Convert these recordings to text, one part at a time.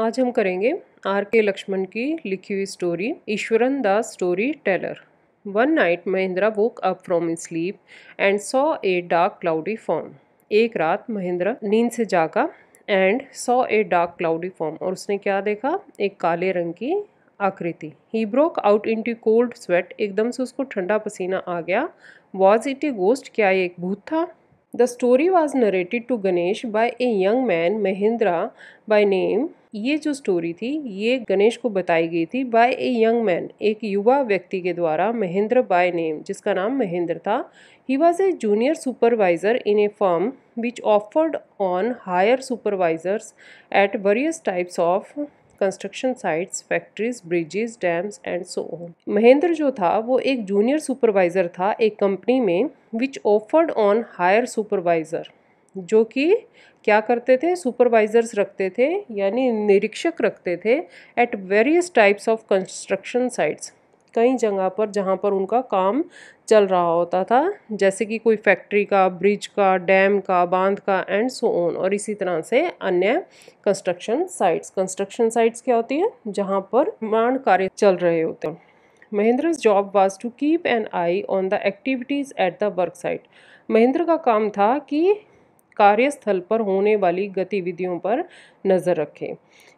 आज हम करेंगे आर के लक्ष्मण की लिखी हुई story Iswaran the storyteller one night Mahendra woke up from sleep and saw a dark cloudy form एक रात महिंद्रा नींद से जागा and saw a dark cloudy form और उसने क्या देखा एक काले रंग की आकृति he broke out into cold sweat एकदम से उसको ठंडा पसीना आ गया वॉज इट ए गोस्ट क्या ये एक भूत था the story was narrated to Ganesh by a young man Mahendra by name ये जो स्टोरी थी ये गणेश को बताई गई थी बाय ए यंग मैन एक युवा व्यक्ति के द्वारा महेंद्र बाय नेम जिसका नाम महेंद्र था he was a junior supervisor in a firm which offered on hire supervisors at various types of construction sites factories bridges dams and so on Mahendra जो था वो एक जूनियर सुपरवाइजर था एक कंपनी में which offered on hire supervisor जो कि क्या करते थे सुपरवाइजर्स रखते थे यानी निरीक्षक रखते थे at various types of construction sites कई जगह पर जहाँ पर उनका काम चल रहा होता था जैसे कि कोई फैक्ट्री का ब्रिज का डैम का बांध का एंड सो ऑन और इसी तरह से अन्य कंस्ट्रक्शन साइट्स कंस्ट्रक्शन साइट्स क्या होती हैं जहाँ पर निर्माण कार्य चल रहे होते हैं Mahendra job was to keep an eye on the activities at the work site Mahendra का काम था कि कार्यस्थल पर होने वाली गतिविधियों पर नज़र रखें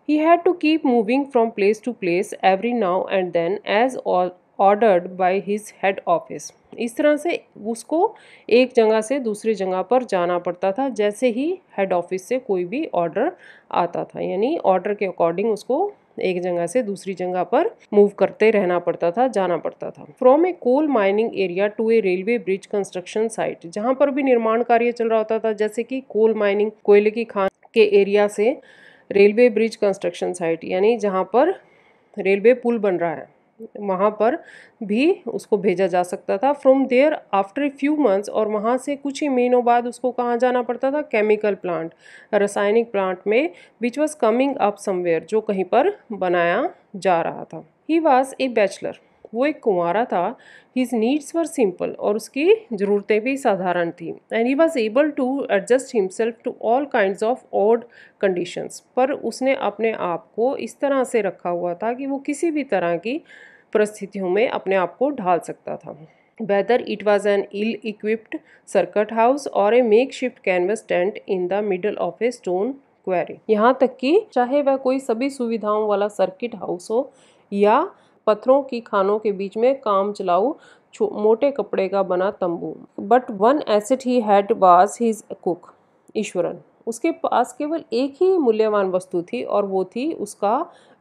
he had to keep moving from place to place every now and then as ordered by his head office इस तरह से उसको एक जगह से दूसरी जगह पर जाना पड़ता था जैसे ही हेड ऑफिस से कोई भी ऑर्डर आता था यानी ऑर्डर के अकॉर्डिंग उसको एक जगह से दूसरी जगह पर मूव करते रहना पड़ता था जाना पड़ता था from a coal mining area to a railway bridge construction site जहाँ पर भी निर्माण कार्य चल रहा होता था जैसे कि कोल माइनिंग कोयले की खान के एरिया से रेलवे ब्रिज कंस्ट्रक्शन साइट यानी जहाँ पर रेलवे पुल बन रहा है वहाँ पर भी उसको भेजा जा सकता था from there after a few months और वहाँ से कुछ ही महीनों बाद उसको कहाँ जाना पड़ता था केमिकल प्लांट रासायनिक प्लांट में which was coming up somewhere जो कहीं पर बनाया जा रहा था ही वॉज ए बैचलर वो एक कुंवारा था हिज नीड्स वर सिंपल और उसकी ज़रूरतें भी साधारण थी and he was able to adjust himself to all kind of odd conditions पर उसने अपने आप को इस तरह से रखा हुआ था कि वो किसी भी तरह की परिस्थितियों में अपने आप को ढाल सकता था it was an ill equipped circuit house और a makeshift canvas tent in the middle of a stone quarry यहाँ तक कि चाहे वह कोई सभी सुविधाओं वाला सर्किट हाउस हो या पत्थरों की खानों के बीच में काम चलाऊ मोटे कपड़े का बना तंबू but one asset he had was his cook Ishwaran उसके पास केवल एक ही मूल्यवान वस्तु थी और वो थी उसका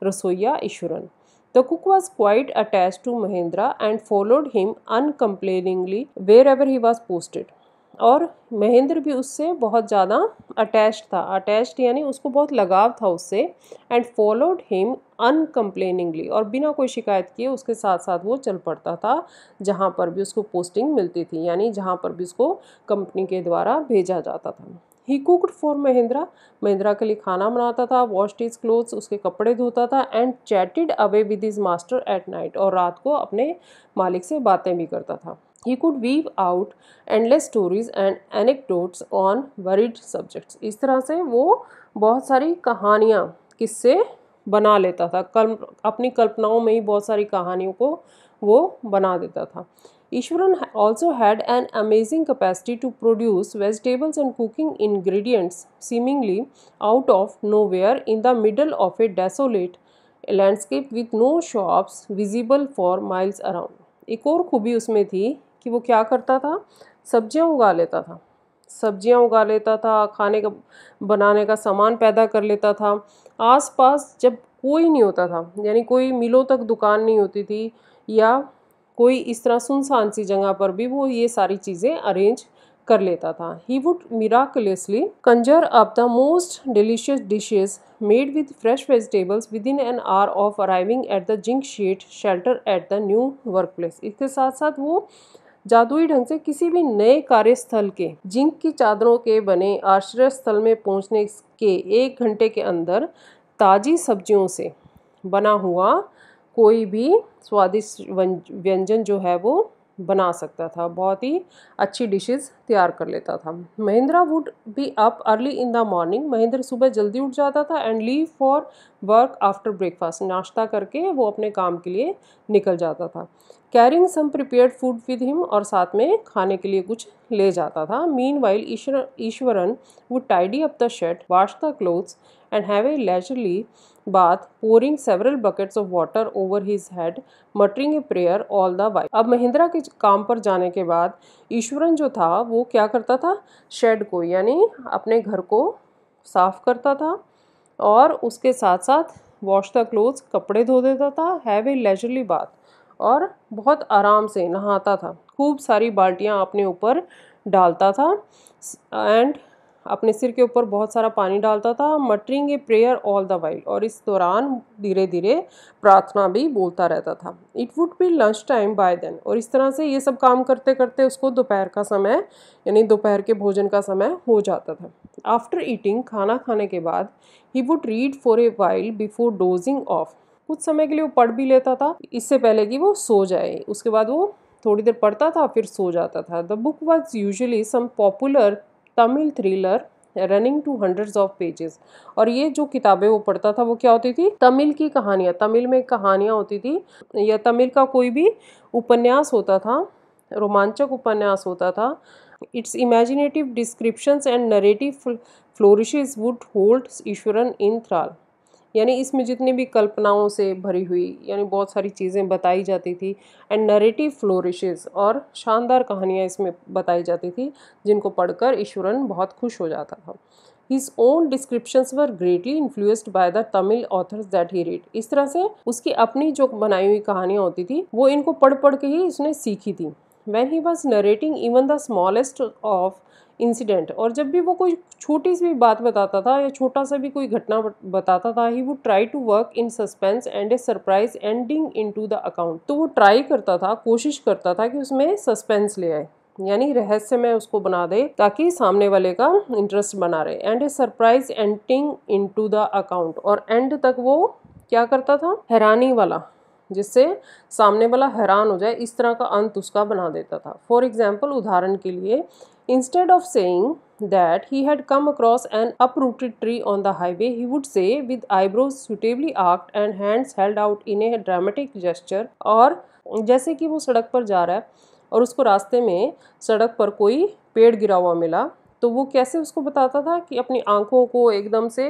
रसोईया Ishwaran the cook was quite attached to Mahendra and followed him uncomplainingly wherever he was posted और महेंद्र भी उससे बहुत ज़्यादा अटैच था अटैच्ड यानी उसको बहुत लगाव था उससे एंड फॉलोड हिम अनकम्प्लेनिंगली और बिना कोई शिकायत किए उसके साथ साथ वो चल पड़ता था जहाँ पर भी उसको पोस्टिंग मिलती थी यानी जहाँ पर भी उसको कंपनी के द्वारा भेजा जाता था he cooked for Mahindra Mahindra के लिए खाना बनाता था वॉश टीज क्लोथ्स उसके कपड़े धोता था and chatted away with his master at night और रात को अपने मालिक से बातें भी करता था he could weave out endless stories and anecdotes on varied subjects इस तरह से वो बहुत सारी कहानियाँ किससे बना लेता था कल अपनी कल्पनाओं में ही बहुत सारी कहानियों को वो बना देता था Ishwaran also had an amazing capacity to produce vegetables and cooking ingredients seemingly out of nowhere in the middle of a desolate landscape with no shops visible for miles around एक और खूबी उसमें थी कि वो क्या करता था सब्जियां उगा लेता था सब्जियां उगा लेता था खाने का बनाने का सामान पैदा कर लेता था आसपास जब कोई नहीं होता था यानी कोई मिलों तक दुकान नहीं होती थी या कोई इस तरह सुनसान सी जगह पर भी वो ये सारी चीज़ें अरेंज कर लेता था he would miraculously conjure up the most delicious dishes made with fresh vegetables within an hour of arriving at the zinc sheet shelter at the new work place इसके साथ साथ वो जादुई ढंग से किसी भी नए कार्यस्थल के जिंक की चादरों के बने आश्रय स्थल में पहुंचने के एक घंटे के अंदर ताज़ी सब्जियों से बना हुआ कोई भी स्वादिष्ट व्यंजन जो है वो बना सकता था बहुत ही अच्छी डिशेस तैयार कर लेता था Mahindra would be up early in the morning Mahendra सुबह जल्दी उठ जाता था and leave for work after breakfast नाश्ता करके वो अपने काम के लिए निकल जाता था carrying some prepared food with him और साथ में खाने के लिए कुछ ले जाता था meanwhile Ishwaran would tidy up the shed wash the clothes and have a leisurely bath, pouring several buckets of water over his head, muttering a prayer all the while. अब महिंद्रा के काम पर जाने के बाद ईश्वरन जो था वो क्या करता था शेड को यानी अपने घर को साफ करता था और उसके साथ साथ वॉश द क्लोथ्स कपड़े धो देता था हैव ए लेजरली बात और बहुत आराम से नहाता था खूब सारी बाल्टियाँ अपने ऊपर डालता था एंड अपने सिर के ऊपर बहुत सारा पानी डालता था muttering a prayer all the while और इस दौरान धीरे धीरे प्रार्थना भी बोलता रहता था it would be lunch time by then और इस तरह से ये सब काम करते करते उसको दोपहर का समय यानी दोपहर के भोजन का समय हो जाता था आफ्टर ईटिंग खाना खाने के बाद he would read for a while before dozing off कुछ समय के लिए वो पढ़ भी लेता था इससे पहले कि वो सो जाए उसके बाद वो थोड़ी देर पढ़ता था फिर सो जाता था the book was usually some popular Tamil thriller running to hundred of pages और ये जो किताबें वो पढ़ता था वो क्या होती थी तमिल की कहानियाँ तमिल में कहानियाँ होती थी या तमिल का कोई भी उपन्यास होता था रोमांचक उपन्यास होता था its imaginative descriptions and narrative flourishes would hold Ishwaran in thrall यानी इसमें जितनी भी कल्पनाओं से भरी हुई यानी बहुत सारी चीज़ें बताई जाती थी एंड नरेटिव फ्लोरिशेज और शानदार कहानियाँ इसमें बताई जाती थी जिनको पढ़कर ईश्वरन बहुत खुश हो जाता था his own descriptions were greatly influenced by the Tamil authors that he read इस तरह से उसकी अपनी जो बनाई हुई कहानियाँ होती थी वो इनको पढ़ पढ़ के ही इसने सीखी थी when he was narrating even the smallest of incident और जब भी वो कोई छोटी सी भी बात बताता था या छोटा सा भी कोई घटना बताता था ही वो try to work in suspense and a surprise ending into the account तो वो ट्राई करता था कोशिश करता था कि उसमें सस्पेंस ले आए यानी रहस्य में उसको बना दे ताकि सामने वाले का इंटरेस्ट बना रहे and a surprise ending into the account और एंड तक वो क्या करता था हैरानी वाला जिससे सामने वाला हैरान हो जाए इस तरह का अंत उसका बना देता था फॉर एग्जाम्पल उदाहरण के लिए instead of saying that he had come across an uprooted tree on the highway he would say with eyebrows suitably arched and hands held out in a dramatic gesture और जैसे कि वो सड़क पर जा रहा है और उसको रास्ते में सड़क पर कोई पेड़ गिरा हुआ मिला तो वो कैसे उसको बताता था कि अपनी आंखों को एकदम से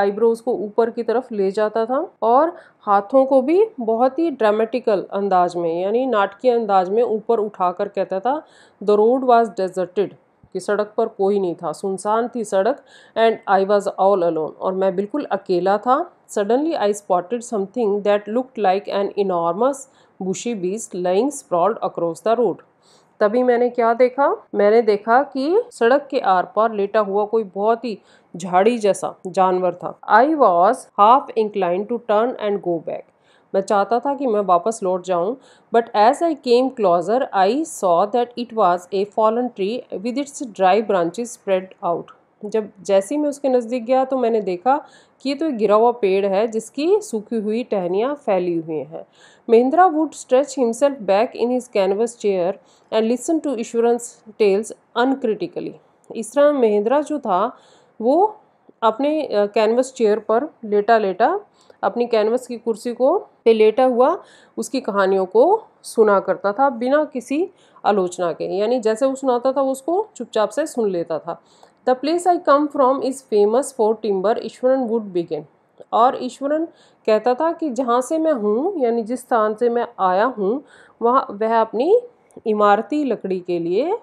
आईब्रोज को ऊपर की तरफ ले जाता था और हाथों को भी बहुत ही ड्रामेटिकल अंदाज में यानी नाटकीय अंदाज में ऊपर उठा कर कहता था द रोड वॉज डेजर्टेड कि सड़क पर कोई नहीं था सुनसान थी सड़क and I was all alone और मैं बिल्कुल अकेला था suddenly I spotted something that looked like an enormous bushy beast lying sprawled across the road तभी मैंने क्या देखा मैंने देखा कि सड़क के आर पार लेटा हुआ कोई बहुत ही झाड़ी जैसा जानवर था I was half inclined to turn and go back मैं चाहता था कि मैं वापस लौट जाऊं but as I came closer I saw that it was a fallen tree with its dry branches spread out जब जैसे ही मैं उसके नज़दीक गया तो मैंने देखा कि ये तो एक गिरा हुआ पेड़ है जिसकी सूखी हुई टहनियाँ फैली हुई हैं Mahindra would stretch himself back in his canvas chair and listen to Ishwaran's tales uncritically इस तरह महिंद्रा जो था वो अपने कैनवस चेयर पर लेटा लेटा अपनी कैनवस की कुर्सी को पे लेटा हुआ उसकी कहानियों को सुना करता था बिना किसी आलोचना के यानी जैसे वो सुनाता था वो उसको चुपचाप से सुन लेता था the place I come from is famous for timber Ishwaran would begin और ईश्वरन कहता था कि जहाँ से मैं हूँ यानी जिस स्थान से मैं आया हूँ वहाँ वह अपनी इमारती लकड़ी के लिए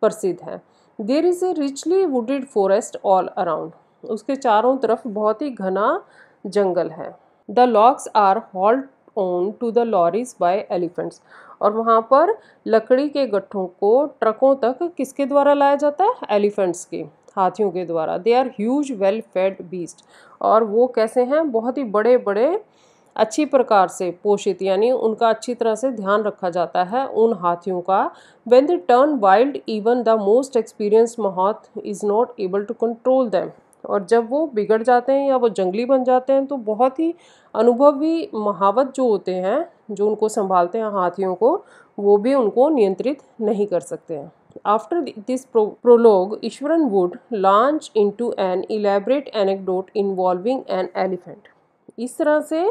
प्रसिद्ध है there is a richly wooded forest all around उसके चारों तरफ बहुत ही घना जंगल है the logs are hauled onto the lorries by elephants और वहाँ पर लकड़ी के गट्ठों को ट्रकों तक किसके द्वारा लाया जाता है एलिफेंट्स के हाथियों के द्वारा they are huge well fed beasts और वो कैसे हैं बहुत ही बड़े बड़े अच्छी प्रकार से पोषित यानी उनका अच्छी तरह से ध्यान रखा जाता है उन हाथियों का when they turn wild even the most experienced mahout is not able to control them और जब वो बिगड़ जाते हैं या वो जंगली बन जाते हैं तो बहुत ही अनुभवी महावत जो होते हैं जो उनको संभालते हैं हाथियों को वो भी उनको नियंत्रित नहीं कर सकते हैं After this pro prologue, Ishwaran would launch into an elaborate anecdote involving an elephant. इस तरह से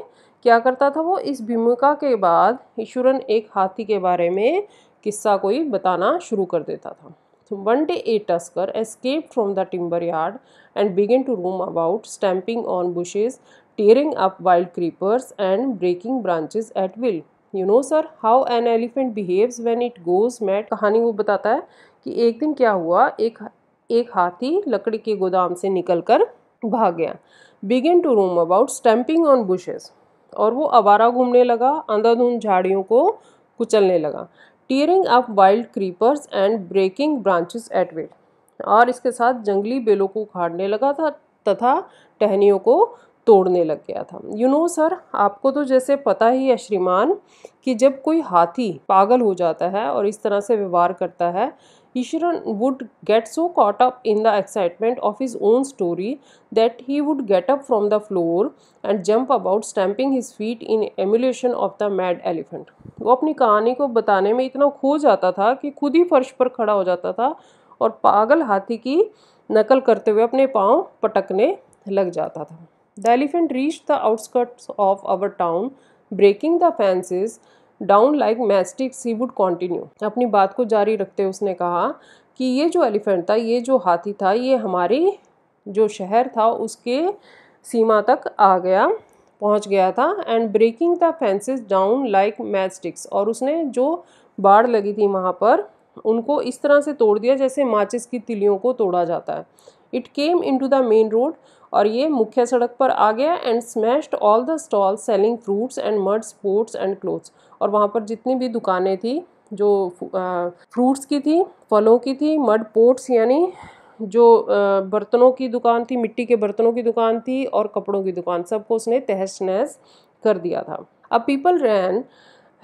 क्या करता था वो इस भूमिका के बाद ईश्वरन एक हाथी के बारे में किस्सा कोई बताना शुरू कर देता था one day a tusker escape from the timber yard and began to roam about stamping on bushes tearing up wild creepers and breaking branches at will you know sir how an elephant behaves when it goes mad कहानी वो बताता है कि एक दिन क्या हुआ एक एक हाथी लकड़ी के गोदाम से निकलकर भाग गया begin to roam about stamping on bushes और वो आवारा घूमने लगा अंधाधुंध झाड़ियों को कुचलने लगा tearing up wild creepers and breaking branches at will और इसके साथ जंगली बेलों को उखाड़ने लगा था तथा टहनियों को तोड़ने लग गया था यू नो सर आपको तो जैसे पता ही है श्रीमान कि जब कोई हाथी पागल हो जाता है और इस तरह से व्यवहार करता है Ishwaran would get so caught up in the excitement of his own story that he would get up from the floor and jump about stamping his feet in emulation of the mad elephant वो अपनी कहानी को बताने में इतना खो जाता था कि खुद ही फर्श पर खड़ा हो जाता था और पागल हाथी की नकल करते हुए अपने पाँव पटकने लग जाता था The elephant reached the outskirts of our town, breaking the fences down like matchsticks he would continue अपनी बात को जारी रखते उसने कहा कि ये जो एलिफेंट था ये जो हाथी था ये हमारी जो शहर था उसके सीमा तक आ गया पहुंच गया था and breaking the fences down like matchsticks और उसने जो बाढ़ लगी थी वहाँ पर उनको इस तरह से तोड़ दिया जैसे माचिस की तिलियों को तोड़ा जाता है it came into the main road और ये मुख्य सड़क पर आ गया and smashed all the stall selling fruits and mud pots and clothes और वहाँ पर जितनी भी दुकानें थी जो फ्रूट्स की थी फलों की थी मड पोर्ट्स यानी जो बर्तनों की दुकान थी मिट्टी के बर्तनों की दुकान थी और कपड़ों की दुकान सबको उसने तहस नहस कर दिया था अब people ran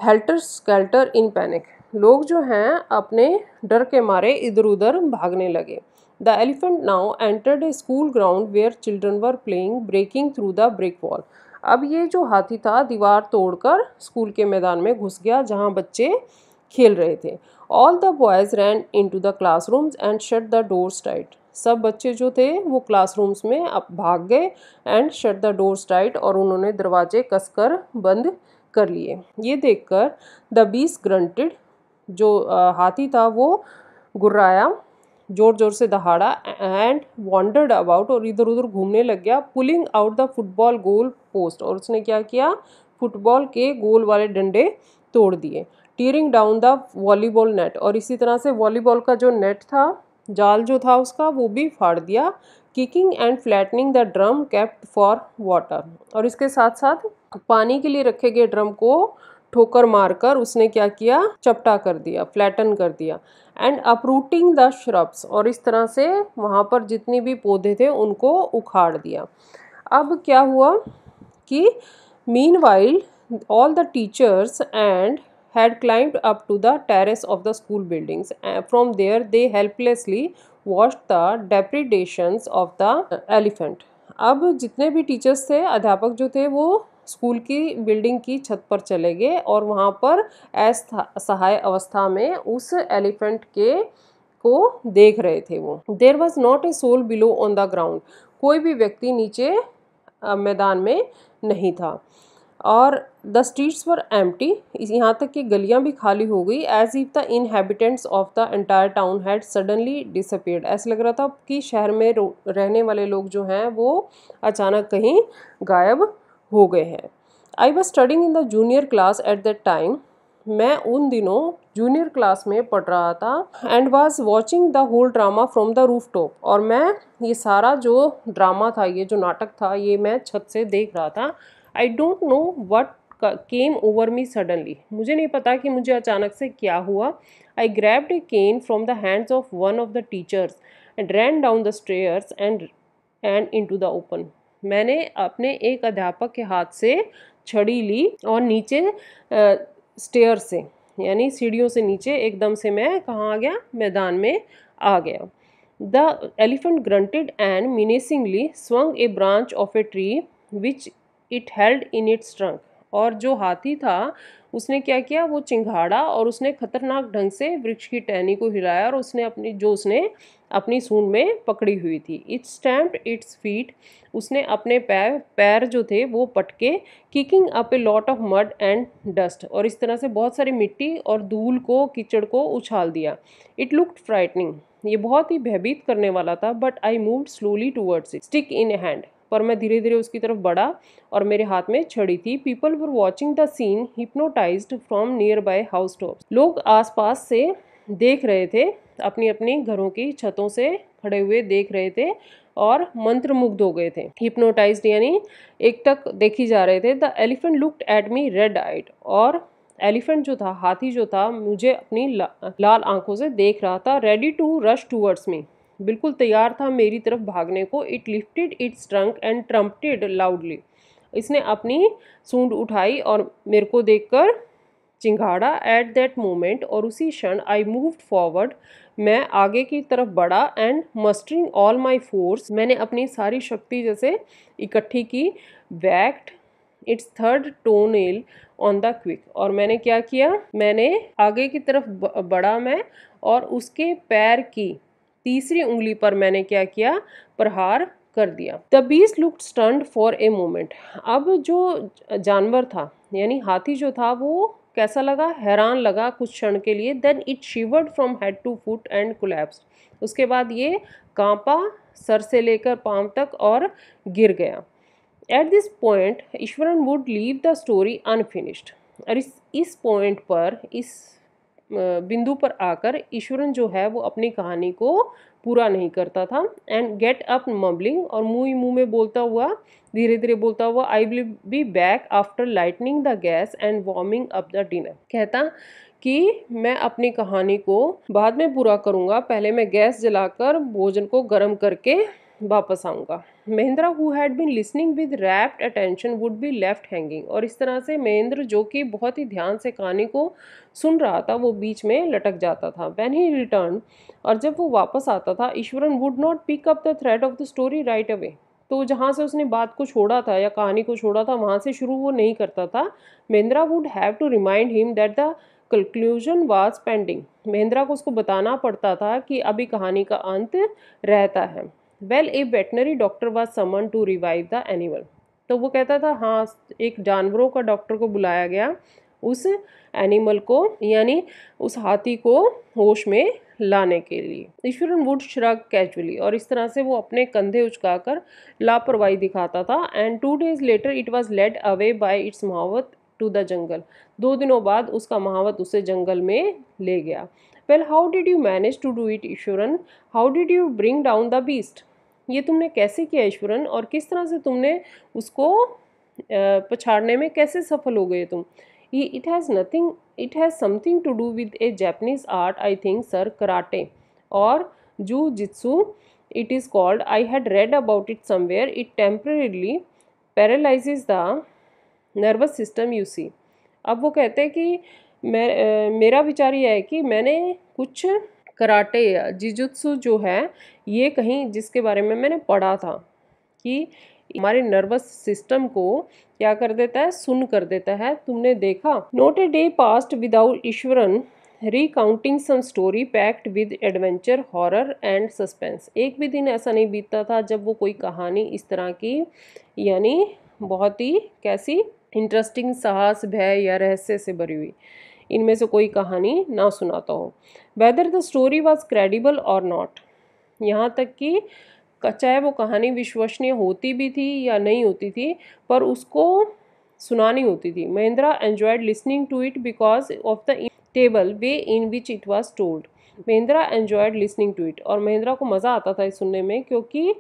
helter skelter in panic लोग जो हैं अपने डर के मारे इधर उधर भागने लगे the elephant now entered a school ground where children were playing breaking through the brick wall अब ये जो हाथी था दीवार तोड़कर स्कूल के मैदान में घुस गया जहाँ बच्चे खेल रहे थे all the boys ran into the classrooms and shut the doors tight सब बच्चे जो थे वो क्लास रूम्स में अब भाग गए and shut the doors tight और उन्होंने दरवाजे कसकर बंद कर लिए ये देखकर द बीस ग्रंटेड जो हाथी था वो गुर्राया जोर जोर से दहाड़ा एंड वॉन्डर्ड अबाउट और इधर उधर घूमने लग गया pulling out the football goal post और उसने क्या किया फुटबॉल के गोल वाले डंडे तोड़ दिए tearing down the volleyball net और इसी तरह से वॉलीबॉल का जो नेट था जाल जो था उसका वो भी फाड़ दिया kicking and flattening the drum kept for water और इसके साथ साथ पानी के लिए रखे गए ड्रम को ठोकर मारकर उसने क्या किया चपटा कर दिया फ्लैटन कर दिया एंड अपरूटिंग द श्रब्स और इस तरह से वहाँ पर जितने भी पौधे थे उनको उखाड़ दिया अब क्या हुआ कि meanwhile all the teachers and had climb up to the terrace of the school buildings from there they helplessly watched the depredations of the elephant अब जितने भी टीचर्स थे अध्यापक जो थे वो स्कूल की बिल्डिंग की छत पर चले गए और वहाँ पर असहाय अवस्था में उस एलिफेंट के को देख रहे थे वो there was not a soul below on the ground कोई भी व्यक्ति नीचे मैदान में नहीं था और द स्ट्रीट्स वर एम्प्टी यहाँ तक कि गलियाँ भी खाली हो गई as if the inhabitants of the entire town had suddenly disappear ऐसा लग रहा था कि शहर में रहने वाले लोग जो हैं वो अचानक कहीं गायब हो गए हैं I was studying in the junior class at that time मैं उन दिनों जूनियर क्लास में पढ़ रहा था and was watching the whole drama from the rooftop और मैं ये सारा जो ड्रामा था ये जो नाटक था ये मैं छत से देख रहा था I don't know what came over me suddenly मुझे नहीं पता कि मुझे अचानक से क्या हुआ I grabbed a cane from the hands of one of the teachers and ran down the stairs and and into the open मैंने अपने एक अध्यापक के हाथ से छड़ी ली और नीचे स्टेयर से यानी सीढ़ियों से नीचे एकदम से मैं कहाँ आ गया मैदान में आ गया the elephant grunted and menacingly swung a branch of a tree which it held in its trunk और जो हाथी था उसने क्या किया वो चिंघाड़ा और उसने खतरनाक ढंग से वृक्ष की टहनी को हिलाया और उसने अपनी जो उसने अपनी सून में पकड़ी हुई थी इट्स स्टैम्प इट्स फीट उसने अपने पैर पैर जो थे वो पटके kicking up a lot of mud and dust और इस तरह से बहुत सारी मिट्टी और धूल को कीचड़ को उछाल दिया इट लुकड फ्राइटनिंग ये बहुत ही भयभीत करने वाला था but I moved slowly towards it stick in hand पर मैं धीरे धीरे उसकी तरफ बढ़ा और मेरे हाथ में छड़ी थी people were watching the scene hypnotise from nearby house top लोग आसपास से देख रहे थे अपनी अपनी घरों की छतों से खड़े हुए देख रहे थे और मंत्र मुग्ध हो गए थे हिप्नोटाइज यानी एक तक देखी जा रहे थे the elephant looked at me red eyed और एलिफेंट जो था हाथी जो था मुझे अपनी ला, लाल आंखों से देख रहा था ready to rush towards me बिल्कुल तैयार था मेरी तरफ भागने को it lifted its trunk and trumpeted loudly इसने अपनी सूंड उठाई और मेरे को देखकर चिंगाड़ा एट दैट मोमेंट और उसी क्षण आई मूव फॉरवर्ड मैं आगे की तरफ बढ़ा and mustering all my force मैंने अपनी सारी शक्ति जैसे इकट्ठी की whacked its third toenail on the quick और मैंने क्या किया मैंने आगे की तरफ बढ़ा मैं और उसके पैर की तीसरी उंगली पर मैंने क्या किया प्रहार कर दिया the beast looked stunned for a moment अब जो जानवर था यानी हाथी जो था वो कैसा लगा हैरान लगा कुछ क्षण के लिए then it shivered from head to foot and collapse उसके बाद ये कांपा सर से लेकर पाँव तक और गिर गया at this point Eswaran would leave the story unfinished और इस इस पॉइंट पर इस बिंदु पर आकर ईश्वरन जो है वो अपनी कहानी को पूरा नहीं करता था एंड गेट अप मबलिंग और मुँह ही मुँह में बोलता हुआ धीरे धीरे बोलता हुआ I will be back after lightning the gas and warming up the dinner कहता कि मैं अपनी कहानी को बाद में पूरा करूँगा पहले मैं गैस जलाकर भोजन को गर्म करके वापस आऊँगा Mahendra who had been listening with rapt attention would be left hanging और इस तरह से महेंद्र जो कि बहुत ही ध्यान से कहानी को सुन रहा था वो बीच में लटक जाता था वैन ही रिटर्न और जब वो वापस आता था Eswaran would not pick up the thread of the story right away तो जहाँ से उसने बात को छोड़ा था या कहानी को छोड़ा था वहाँ से शुरू वो नहीं करता था Mahendra would have to remind him that the conclusion was pending Mahendra को उसको बताना पड़ता था कि अभी कहानी का अंत रहता है well a veterinary doctor was summon to revive the animal तो वो कहता था हाँ एक जानवरों का डॉक्टर को बुलाया गया उस एनिमल को यानी उस हाथी को होश में लाने के लिए ईश्वरन वुड श्रग कैजुअली और इस तरह से वो अपने कंधे उचका कर लापरवाही दिखाता था and two days later it was led away by its mahout to the jungle दो दिनों बाद उसका महावत उसे जंगल में ले गया well how did you manage to do it Eswaran how did you bring down the beast ये तुमने कैसे किया ईश्वरन और किस तरह से तुमने उसको पछाड़ने में कैसे सफल हो गए तुम ये it has nothing it has something to do with a Japanese art I think sir karate और jujitsu it is called I had read about it somewhere it temporarily paralyzes the nervous system you see अब वो कहते हैं कि मैं मेरा विचार यह है कि मैंने कुछ कराटे या जिजुत्सु जो है ये कहीं जिसके बारे में मैंने पढ़ा था कि हमारे नर्वस सिस्टम को क्या कर देता है सुन कर देता है तुमने देखा not a day passed without Eswaran recounting some story packed with adventure horror and suspense एक भी दिन ऐसा नहीं बीतता था जब वो कोई कहानी इस तरह की यानी बहुत ही कैसी इंटरेस्टिंग साहस भय या रहस्य से भरी हुई इनमें से कोई कहानी ना सुनाता हो whether the story was credible और नॉट यहाँ तक कि चाहे वो कहानी विश्वसनीय होती भी थी या नहीं होती थी पर उसको सुनानी होती थी Mahindra enjoyed listening to it because of the table way in which it was told Mahindra enjoyed listening to it और महिंद्रा को मज़ा आता था इस सुनने में क्योंकि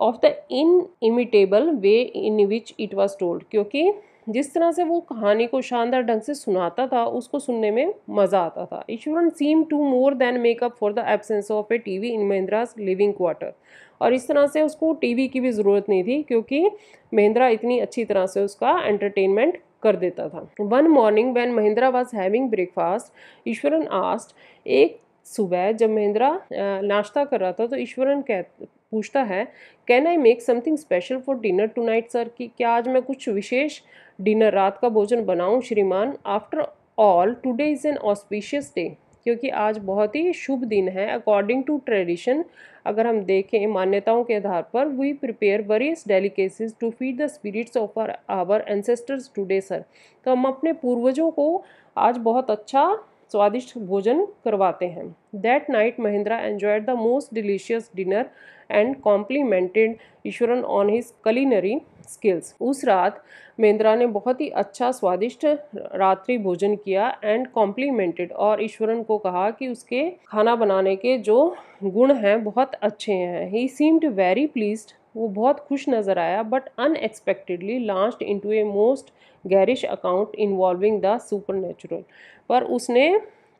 of the inimitable way in which it was told क्योंकि जिस तरह से वो कहानी को शानदार ढंग से सुनाता था उसको सुनने में मज़ा आता था Eswaran seem to more than make up for the absence of a T V in Mahindra's living quarter और इस तरह से उसको टीवी की भी ज़रूरत नहीं थी क्योंकि महिंद्रा इतनी अच्छी तरह से उसका एंटरटेनमेंट कर देता था one morning when Mahindra was having breakfast Eswaran asked एक सुबह जब महिंद्रा नाश्ता कर रहा था तो ईश्वरन कह पूछता है can I make something special for dinner tonight sir कि क्या आज मैं कुछ विशेष डिनर रात का भोजन बनाऊं श्रीमान after all today is an auspicious day क्योंकि आज बहुत ही शुभ दिन है अकॉर्डिंग टू ट्रेडिशन अगर हम देखें मान्यताओं के आधार पर we prepare various delicacies to feed the spirits of our our ancestors today sir तो हम अपने पूर्वजों को आज बहुत अच्छा स्वादिष्ट भोजन करवाते हैं that night Mahindra enjoyed the most delicious dinner and complimented Eswaran on his culinary skills उस रात मेंद्रा ने बहुत ही अच्छा स्वादिष्ट रात्रि भोजन किया एंड कॉम्प्लीमेंटेड और ईश्वरन को कहा कि उसके खाना बनाने के जो गुण हैं बहुत अच्छे हैं ही सीम्ड वेरी प्लीज वो बहुत खुश नज़र आया but unexpectedly last into a most garish account involving the super पर उसने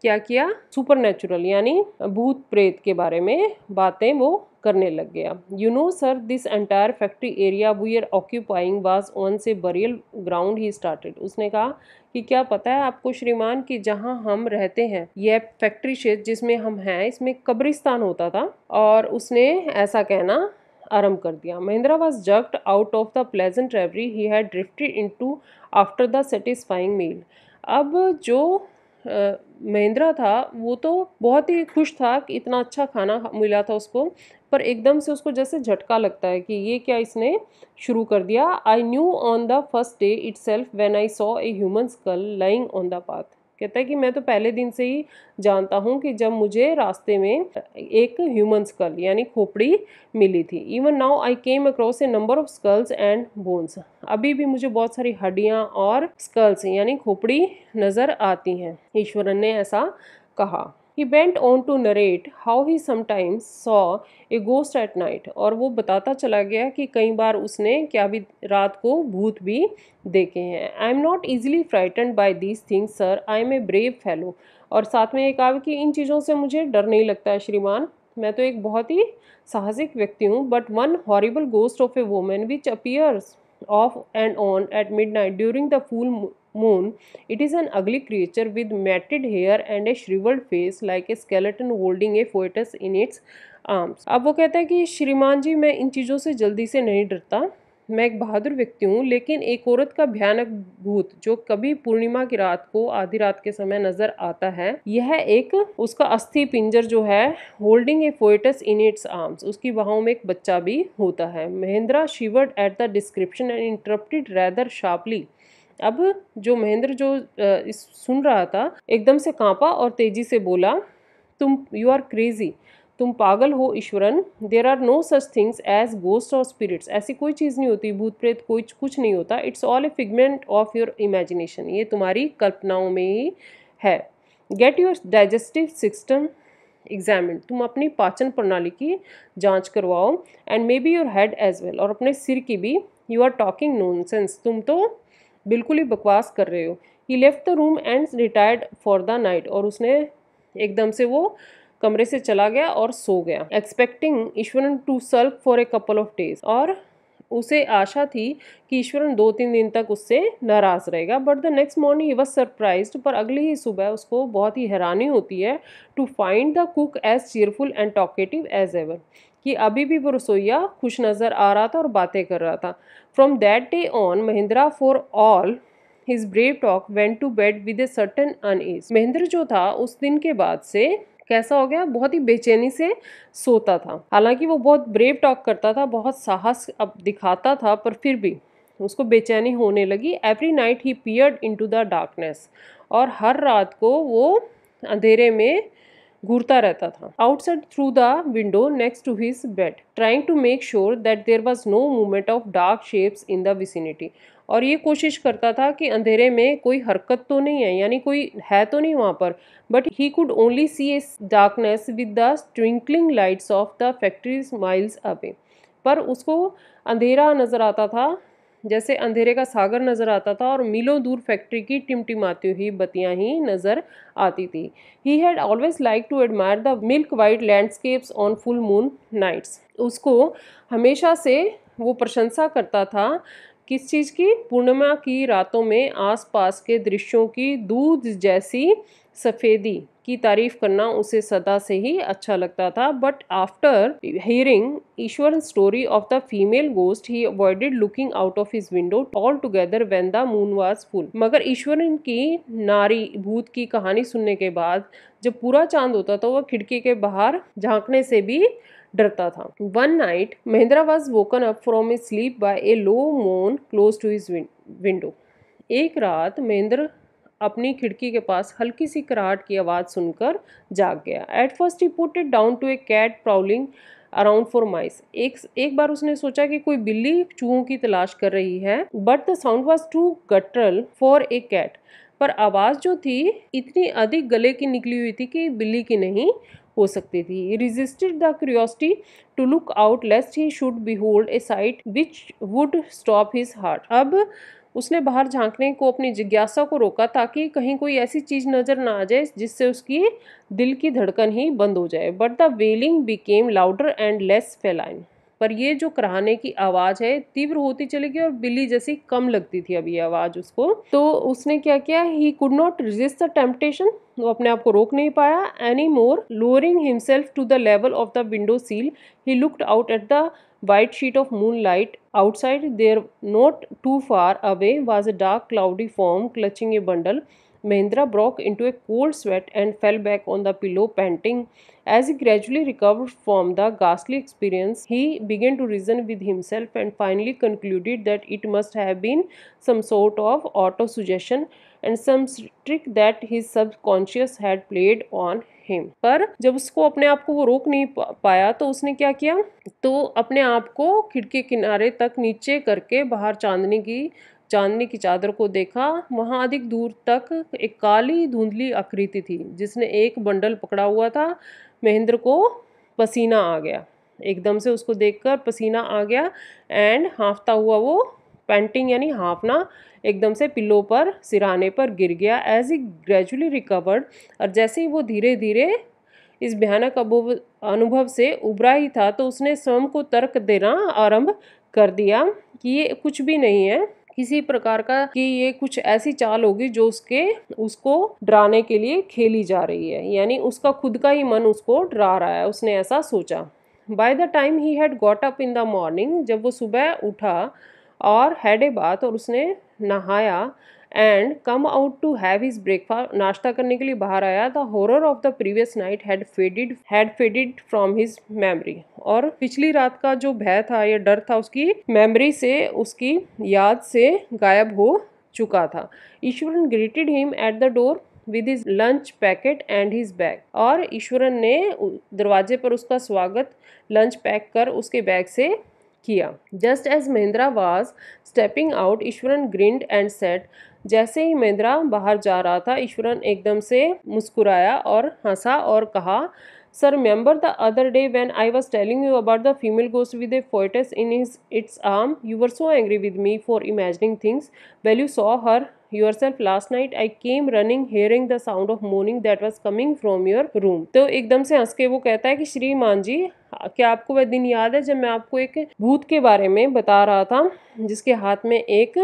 क्या किया सुपर यानी भूत प्रेत के बारे में बातें वो करने लग गया you know sir this entire factory area we are occupying was once burial ground he started उसने कहा कि क्या पता है आपको श्रीमान कि जहाँ हम रहते हैं यह फैक्ट्री क्षेत्र जिसमें हम हैं इसमें कब्रिस्तान होता था और उसने ऐसा कहना आरम्भ कर दिया Mahindra was jerked out of the pleasant reverie he had drifted into after the satisfying meal अब जो महिंद्रा था वो तो बहुत ही खुश था कि इतना अच्छा खाना मिला था उसको पर एकदम से उसको जैसे झटका लगता है कि ये क्या इसने शुरू कर दिया I knew on the first day itself when I saw a human skull lying on the path कहता है कि मैं तो पहले दिन से ही जानता हूँ कि जब मुझे रास्ते में एक ह्यूमन स्कल यानी खोपड़ी मिली थी even now I came across a number of skulls and bones अभी भी मुझे बहुत सारी हड्डियाँ और स्कल्स यानी खोपड़ी नज़र आती हैं ईश्वरन ने ऐसा कहा he went on to narrate how he sometimes saw a ghost at night और वो बताता चला गया कि कई बार उसने क्या भी रात को भूत भी देखे हैं I am not easily frightened by these things sir I am a brave fellow और साथ में ये कहा कि इन चीज़ों से मुझे डर नहीं लगता है श्रीमान मैं तो एक बहुत ही साहसिक व्यक्ति हूँ but one horrible ghost of a women which appears off and on at midnight during the full moon. It is an ugly creature with matted hair and a shriveled face like a skeleton holding a fetus in its arms अब वो कहता है कि श्रीमान जी मैं इन चीज़ों से जल्दी से नहीं डरता मैं एक बहादुर व्यक्ति हूँ लेकिन एक औरत का भयानक भूत जो कभी पूर्णिमा की रात को आधी रात के समय नजर आता है यह एक उसका अस्थि पिंजर जो है holding a foetus in its arms उसकी बाहों में एक बच्चा भी होता है Mahendra shivered at the description and interrupted rather sharply अब जो महेंद्र जो इस सुन रहा था एकदम से कांपा और तेजी से बोला तुम यू आर क्रेजी तुम पागल हो Eswaran there are no such things as ghost और स्पिरिट्स ऐसी कोई चीज़ नहीं होती भूत प्रेत कोई कुछ नहीं होता it's all a figment of your imagination ये तुम्हारी कल्पनाओं में ही है get your digestive system examine तुम अपनी पाचन प्रणाली की जांच करवाओ and maybe your head as well और अपने सिर की भी यू आर टॉकिंग सेंस तुम तो बिल्कुल ही बकवास कर रहे हो he left the room and retired for the night और उसने एकदम से वो कमरे से चला गया और सो गया expecting Eswaran to serve for a couple of days और उसे आशा थी कि ईश्वरन दो तीन दिन तक उससे नाराज़ रहेगा but the next morning he was surprise पर अगली ही सुबह उसको बहुत ही हैरानी होती है to find the cook as cheerful and talkative as ever कि अभी भी वो रसोईया खुश नज़र आ रहा था और बातें कर रहा था from that day on Mahindra for all his brave talk went to bed with a certain unease Mahendra जो था उस दिन के बाद से कैसा हो गया बहुत ही बेचैनी से सोता था हालांकि वो बहुत ब्रेव टॉक करता था बहुत साहस अब दिखाता था पर फिर भी उसको बेचैनी होने लगी every night he peered into the darkness और हर रात को वो अंधेरे में घूरता रहता था outside through the window next to his bed trying to make sure that there was no movement of dark shapes in the vicinity और ये कोशिश करता था कि अंधेरे में कोई हरकत तो नहीं है यानी कोई है तो नहीं वहाँ पर but he could only see a darkness with the twinkling lights of the factories miles away पर उसको अंधेरा नज़र आता था जैसे अंधेरे का सागर नज़र आता था और मीलों दूर फैक्ट्री की टिमटिमाती हुई बत्तियाँ ही नज़र आती थी he had always like to admire the milk white landscapes on full moon nights उसको हमेशा से वो प्रशंसा करता था किस चीज़ की पूर्णिमा की रातों में आसपास के दृश्यों की दूध जैसी सफ़ेदी की तारीफ करना उसे सदा से ही अच्छा लगता था but after hearing Eswar story of the female ghost he avoided looking out of his window altogether when the moon was full मगर ईश्वरन की नारी भूत की कहानी सुनने के बाद जब पूरा चांद होता तो वह खिड़की के बाहर झांकने से भी डरता था one night Mahindra was woken up from a sleep by a low moan close to his window एक रात महेंद्र अपनी खिड़की के पास हल्की सी कराहट की आवाज़ सुनकर जाग गया at first he put it down to a cat prowling around for mice एक एक बार उसने सोचा कि कोई बिल्ली चूहों की तलाश कर रही है but the sound was too guttural for a cat पर आवाज़ जो थी इतनी अधिक गले की निकली हुई थी कि बिल्ली की नहीं हो सकती थी resisted the curiosity to look out lest he should behold a sight which would stop his heart अब उसने बाहर झांकने को अपनी जिज्ञासा को रोका ताकि कहीं कोई ऐसी चीज नज़र ना आ जाए जिससे उसकी दिल की धड़कन ही बंद हो जाए but the wailing became louder and less feline पर ये जो कराने की आवाज है तीव्र होती चली गई और बिल्ली जैसी कम लगती थी अभी आवाज उसको तो उसने क्या किया he could not resist the temptation वो अपने आप को रोक नहीं पाया any more lowering himself to the level of the window sill he looked out at the white sheet of moonlight outside there not too far away was a dark cloudy form clutching a bundle Mahindra broke into a cold sweat and fell back on the pillow panting As he gradually recovered from the ghastly experience, he began to reason with himself and finally concluded that it must have been some sort of auto suggestion and some trick that his subconscious had played on him. पर जब उसको अपने आप को वो रोक नहीं पाया तो उसने क्या किया तो अपने आप को खिड़की किनारे तक नीचे करके बाहर चांदनी की चांदनी की चादर को देखा वहाँ अधिक दूर तक एक काली धुंधली आकृति थी जिसने एक बंडल पकड़ा हुआ था महेंद्र को पसीना आ गया एकदम से उसको देखकर पसीना आ गया एंड हाँफता हुआ वो पेंटिंग यानी हाँफना एकदम से पिल्लो पर सिराने पर गिर गया एज ही ग्रेजुअली रिकवर्ड और जैसे ही वो धीरे धीरे इस भयानक अनुभव से उभरा ही था तो उसने स्वयं को तर्क देना आरंभ कर दिया कि ये कुछ भी नहीं है किसी प्रकार का कि ये कुछ ऐसी चाल होगी जो उसके उसको डराने के लिए खेली जा रही है यानी उसका खुद का ही मन उसको डरा रहा है उसने ऐसा सोचा by the time he had got up in the morning जब वो सुबह उठा और हैड ए बात और उसने नहाया and come out to have his breakfast नाश्ता करने के लिए बाहर आया the horror of the previous night had faded had faded from his memory और पिछली रात का जो भय था या डर था उसकी मेमोरी से उसकी याद से गायब हो चुका था Iswaran greeted him at the door with his lunch packet and his bag और ईश्वरन ने दरवाजे पर उसका स्वागत लंच पैक कर उसके बैग से किया just as Mahendra was stepping out Iswaran grinned and said जैसे ही महिंद्रा बाहर जा रहा था ईश्वरन एकदम से मुस्कुराया और हंसा और कहा sir remember the other day when I was telling you about the female ghost with a foetus in his its arm you were so angry with me for imagining things well you saw her yourself last night I came running hearing the sound of moaning that was coming from your room तो एकदम से हंस के वो कहता है कि श्रीमान जी क्या आपको वह दिन याद है जब मैं आपको एक भूत के बारे में बता रहा था जिसके हाथ में एक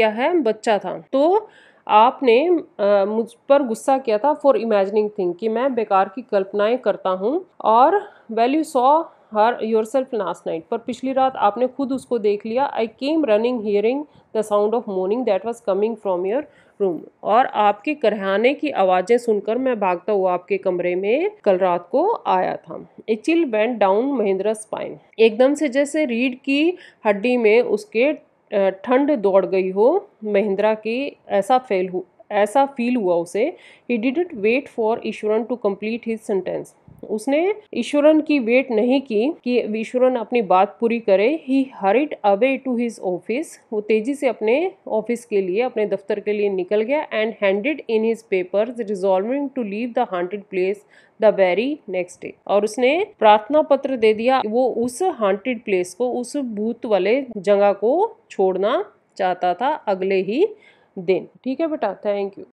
क्या है बच्चा था तो आपने आ, मुझ पर गुस्सा किया था फॉर इमेजिनिंग थिंग कि मैं बेकार की कल्पनाएं करता हूं और well you saw her yourself last night पर पिछली रात आपने खुद उसको देख लिया I came running hearing the sound of moaning that was coming from your room और आपके करहाने की आवाज़ें सुनकर मैं भागता हुआ आपके कमरे में कल रात को आया था a chill went down Mahendra spine एकदम से जैसे रीढ़ की हड्डी में उसके ठंड दौड़ गई हो महिंद्रा की ऐसा फेल हो ऐसा फील हुआ उसे he didn't wait for Iswaran to complete his sentence उसने ईश्वरन की वेट नहीं की कि ईश्वरन अपनी बात पूरी करे he hurried away to his office वो तेजी से अपने ऑफिस के लिए अपने दफ्तर के लिए निकल गया and handed in his paper resolving to leave the haunted place the very next day और उसने प्रार्थना पत्र दे दिया वो उस हॉन्टेड प्लेस को उस भूत वाले जगह को छोड़ना चाहता था अगले ही दिन ठीक है बेटा थैंक यू